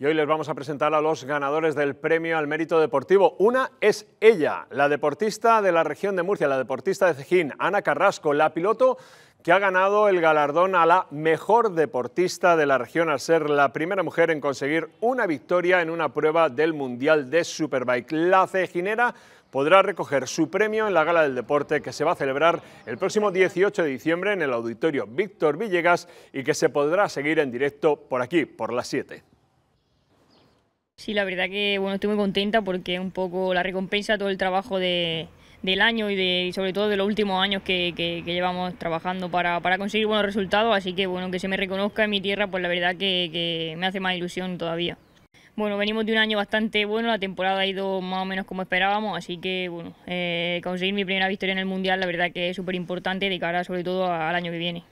Y hoy les vamos a presentar a los ganadores del premio al mérito deportivo. Una es ella, la deportista de la región de Murcia, la deportista de Cejín, Ana Carrasco, la piloto que ha ganado el galardón a la mejor deportista de la región al ser la primera mujer en conseguir una victoria en una prueba del Mundial de Superbike. La cejinera podrá recoger su premio en la Gala del Deporte que se va a celebrar el próximo 18 de diciembre en el Auditorio Víctor Villegas y que se podrá seguir en directo por aquí, por las 7. Sí, la verdad que bueno, estoy muy contenta porque es un poco la recompensa todo el trabajo del año y, de, sobre todo de los últimos años que, llevamos trabajando para, conseguir buenos resultados, así que bueno, que se me reconozca en mi tierra, pues la verdad que, me hace más ilusión todavía. Bueno, venimos de un año bastante bueno, la temporada ha ido más o menos como esperábamos, así que bueno, eh, conseguir mi primera victoria en el Mundial la verdad que es súper importante de cara sobre todo al año que viene.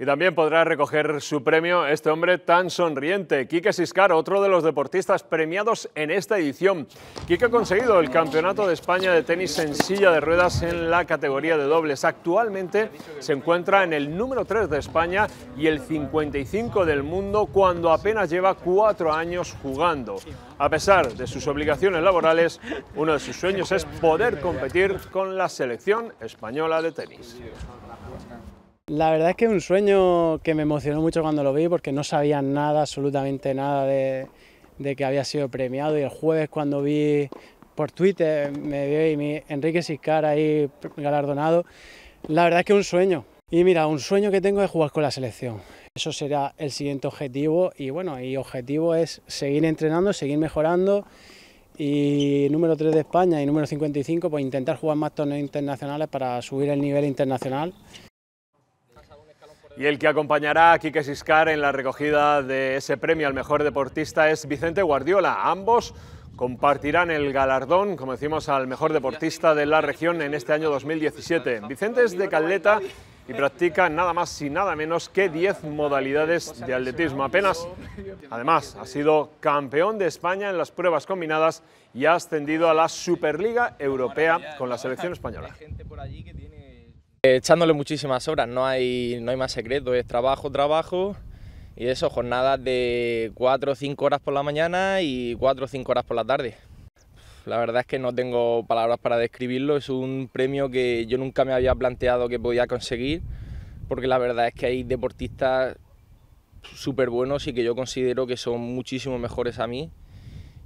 Y también podrá recoger su premio este hombre tan sonriente, Quique Siscar, otro de los deportistas premiados en esta edición. Quique ha conseguido el Campeonato de España de tenis en silla de ruedas en la categoría de dobles. Actualmente se encuentra en el número 3 de España y el 55 del mundo cuando apenas lleva cuatro años jugando. A pesar de sus obligaciones laborales, uno de sus sueños es poder competir con la selección española de tenis. La verdad es que es un sueño que me emocionó mucho cuando lo vi porque no sabía nada, absolutamente nada de, que había sido premiado y el jueves cuando vi por Twitter me vi mi Enrique Siscar ahí galardonado, la verdad es que es un sueño. Y mira, un sueño que tengo es jugar con la selección. Eso será el siguiente objetivo y bueno, y objetivo es seguir entrenando, seguir mejorando y número 3 de España y número 55, pues intentar jugar más torneos internacionales para subir el nivel internacional. Y el que acompañará a Quique Siscar en la recogida de ese premio al mejor deportista es Vicente Guardiola. Ambos compartirán el galardón, como decimos, al mejor deportista de la región en este año 2017. Vicente es de Caleta y practica nada más y nada menos que 10 modalidades de atletismo. Apenas, además, ha sido campeón de España en las pruebas combinadas y ha ascendido a la Superliga Europea con la selección española. Eh, echándole muchísimas horas, no hay, no hay más secreto, es trabajo, trabajo y eso, jornadas de 4 o 5 horas por la mañana y 4 o 5 horas por la tarde. La verdad es que no tengo palabras para describirlo, es un premio que yo nunca me había planteado que podía conseguir, porque la verdad es que hay deportistas súper buenos y que yo considero que son muchísimo mejores a mí.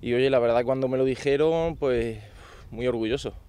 Y oye, la verdad cuando me lo dijeron, pues muy orgulloso.